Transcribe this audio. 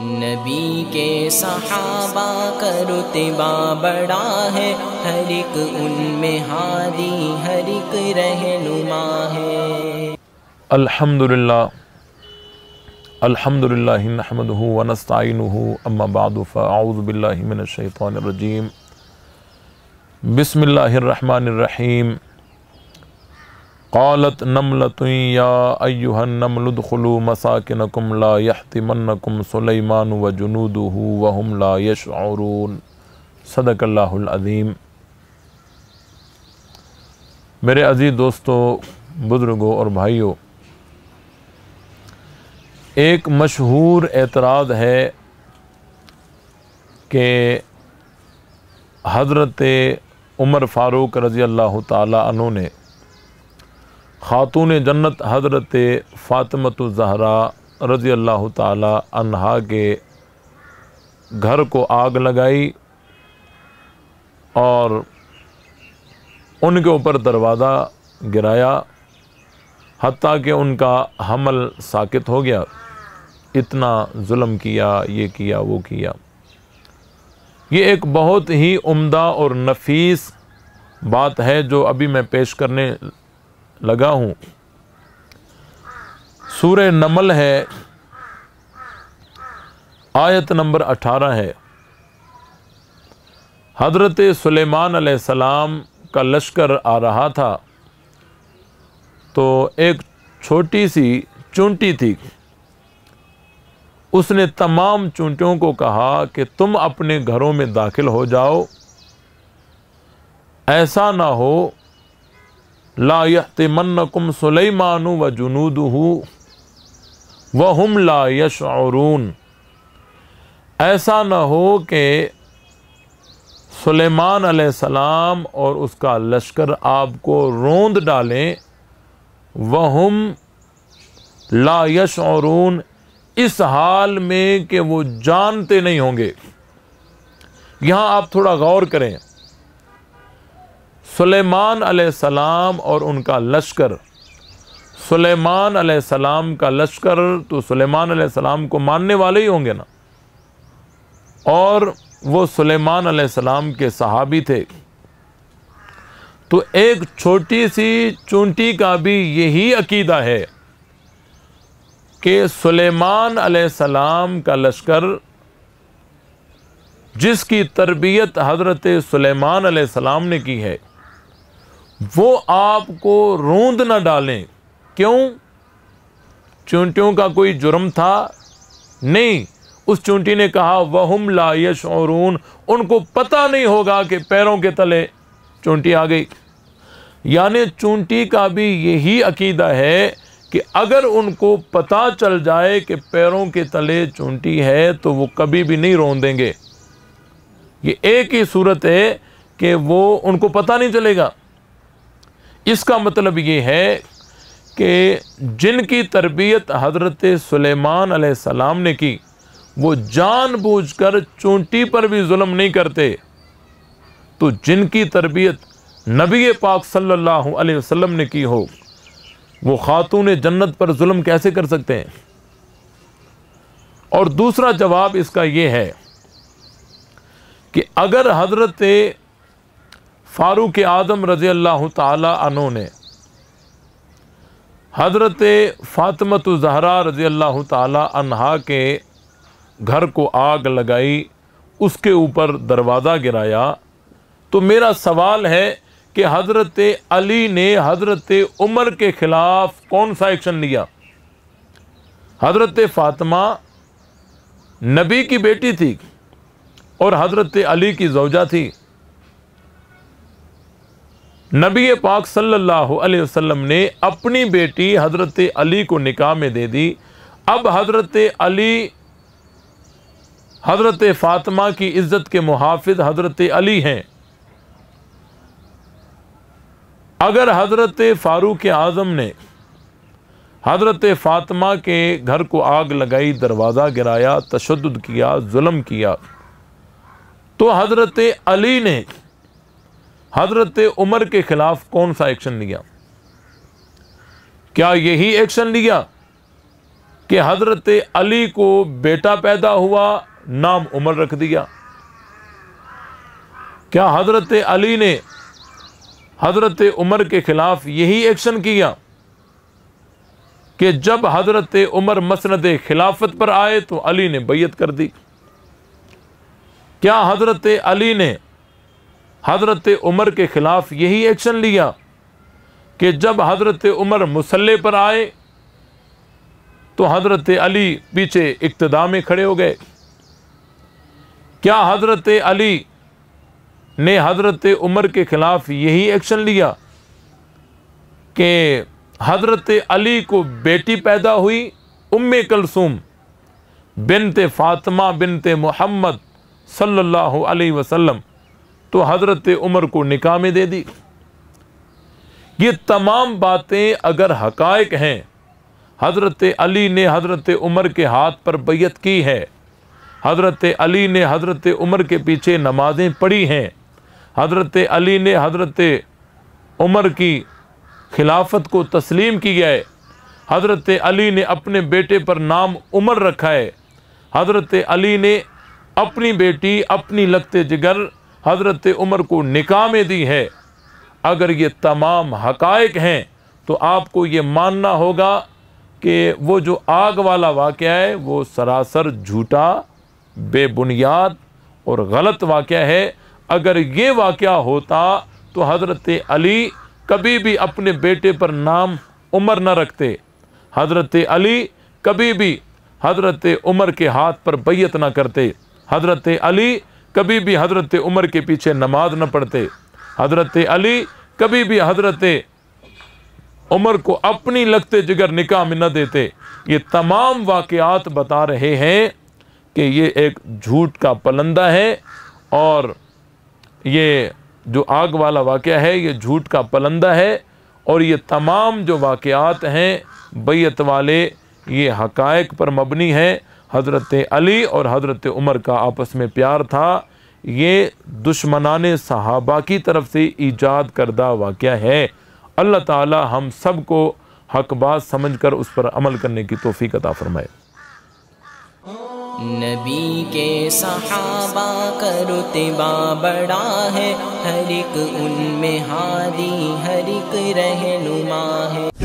نبی کے صحابہ کا رتبہ بڑا ہے ہر ایک ان میں ہادی ہر ایک رہنما ہے الحمدللہ الحمدللہ نحمده ونستعینه اما بعد فاعوذ باللہ من الشیطان الرجیم بسم اللہ الرحمن الرحیم قالت نملت یا ایوہ النمل مساک مساکنکم لا یحتمنکم سلیمان و جنو وهم لا یشعرون صدق اللہ العظیم میرے عزیز دوستو بزرگوں اور بھائیوں ایک مشہور اعتراض ہے کہ حضرت عمر فاروق رضی اللہ تعالیٰ عنہ نے خاتون جنت حضرت فاطمت الزہرہ رضی اللہ تعالی عنہ کے گھر کو آگ لگائی اور ان کے اوپر دروازہ گرایا حتیٰ کہ ان کا حمل ساکت ہو گیا اتنا ظلم کیا یہ کیا وہ کیا یہ ایک بہت ہی عمدہ اور نفیس بات ہے جو ابھی میں پیش کرنے لگا ہوں سورہ نمل ہے آیت نمبر اٹھارہ ہے حضرت سلیمان علیہ السلام کا لشکر آ رہا تھا تو ایک چھوٹی سی چونٹی تھی اس نے تمام چونٹیوں کو کہا کہ تم اپنے گھروں میں داخل ہو جاؤ ایسا نہ ہو لا يحتمنكم سليمان سلیمان و لا يشعرون ایسا نہ ہو کہ سلیمان علیہ السلام اور اس کا لشکر آپ کو روند ڈالیں وہم لا یشعرون اس حال میں کہ وہ جانتے نہیں ہوں گے یہاں آپ تھوڑا غور کریں سلیمان علیہ السلام اور ان کا لشکر سلیمان علیہ السلام کا لشکر تو سلیمان علیہ السلام کو ماننے والے ہی ہوں گے نا اور وہ سلیمان علیہ السلام کے صحابی تھے تو ایک چھوٹی سی چونٹی کا بھی یہی عقیدہ ہے کہ سلیمان علیہ السلام کا لشکر جس کی تربیت حضرت سلیمان علیہ السلام نے کی ہے وہ آپ کو روند نہ ڈالیں کیوں چونٹیوں کا کوئی جرم تھا نہیں اس چونٹی نے کہا وہم لا یش ان کو پتہ نہیں ہوگا کہ پیروں کے تلے چونٹی آ گئی یعنی چونٹی کا بھی یہی عقیدہ ہے کہ اگر ان کو پتہ چل جائے کہ پیروں کے تلے چونٹی ہے تو وہ کبھی بھی نہیں رون دیں گے یہ ایک ہی صورت ہے کہ وہ ان کو پتہ نہیں چلے گا اس کا مطلب یہ ہے کہ جن کی تربیت حضرت سلیمان علیہ السلام نے کی وہ جان بوجھ کر چونٹی پر بھی ظلم نہیں کرتے تو جن کی تربیت نبی پاک صلی اللہ علیہ وسلم نے کی ہو وہ خاتون جنت پر ظلم کیسے کر سکتے ہیں اور دوسرا جواب اس کا یہ ہے کہ اگر حضرت فاروق آدم رضی اللہ تعالی عنہ نے حضرت فاطمت زہرہ رضی اللہ تعالی عنہا کے گھر کو آگ لگائی اس کے اوپر دروازہ گرایا تو میرا سوال ہے کہ حضرت علی نے حضرت عمر کے خلاف کون سا ایکشن لیا حضرت فاطمہ نبی کی بیٹی تھی اور حضرت علی کی زوجہ تھی نبی پاک صلی اللہ علیہ وسلم نے اپنی بیٹی حضرت علی کو نکاح میں دے دی اب حضرت علی حضرت فاطمہ کی عزت کے محافظ حضرت علی ہیں اگر حضرت فاروق اعظم نے حضرت فاطمہ کے گھر کو آگ لگائی دروازہ گرایا تشدد کیا ظلم کیا تو حضرت علی نے حضرت عمر کے خلاف کون سا ایکشن لیا کیا یہی ایکشن لیا کہ حضرت علی کو بیٹا پیدا ہوا نام عمر رکھ دیا کیا حضرت علی نے حضرت عمر کے خلاف یہی ایکشن کیا کہ جب حضرت عمر مسند خلافت پر آئے تو علی نے بیعت کر دی کیا حضرت علی نے حضرت عمر کے خلاف یہی ایکشن لیا کہ جب حضرت عمر مسلح پر آئے تو حضرت علی پیچھے اقتداء میں کھڑے ہو گئے کیا حضرت علی نے حضرت عمر کے خلاف یہی ایکشن لیا کہ حضرت علی کو بیٹی پیدا ہوئی ام کلسوم بنت فاطمہ بنت محمد صلی اللہ علیہ وسلم تو حضرت عمر کو نکاح میں دے دی یہ تمام باتیں اگر حقائق ہیں حضرت علی نے حضرت عمر کے ہاتھ پر بیعت کی ہے حضرت علی نے حضرت عمر کے پیچھے نمازیں پڑھی ہیں حضرت علی نے حضرت عمر کی خلافت کو تسلیم کی ہے حضرت علی نے اپنے بیٹے پر نام عمر رکھا ہے حضرت علی نے اپنی بیٹی اپنی لگتے جگر حضرت عمر کو نکاح میں دی ہے اگر یہ تمام حقائق ہیں تو آپ کو یہ ماننا ہوگا کہ وہ جو آگ والا واقعہ ہے وہ سراسر جھوٹا بے بنیاد اور غلط واقعہ ہے اگر یہ واقعہ ہوتا تو حضرت علی کبھی بھی اپنے بیٹے پر نام عمر نہ رکھتے حضرت علی کبھی بھی حضرت عمر کے ہاتھ پر بیعت نہ کرتے حضرت علی کبھی بھی حضرت عمر کے پیچھے نماز نہ پڑھتے حضرت علی کبھی بھی حضرت عمر کو اپنی لگتے جگر نکاح میں نہ دیتے یہ تمام واقعات بتا رہے ہیں کہ یہ ایک جھوٹ کا پلندہ ہے اور یہ جو آگ والا واقعہ ہے یہ جھوٹ کا پلندہ ہے اور یہ تمام جو واقعات ہیں بیت والے یہ حقائق پر مبنی ہیں حضرت علی اور حضرت عمر کا آپس میں پیار تھا یہ دشمنان صحابہ کی طرف سے ایجاد کردہ واقعہ ہے اللہ تعالی ہم سب کو حق بات سمجھ کر اس پر عمل کرنے کی توفیق عطا فرمائے نبی کے صحابہ کا رتبہ بڑا ہے ہے ہر ہر ایک ایک ان میں رہنما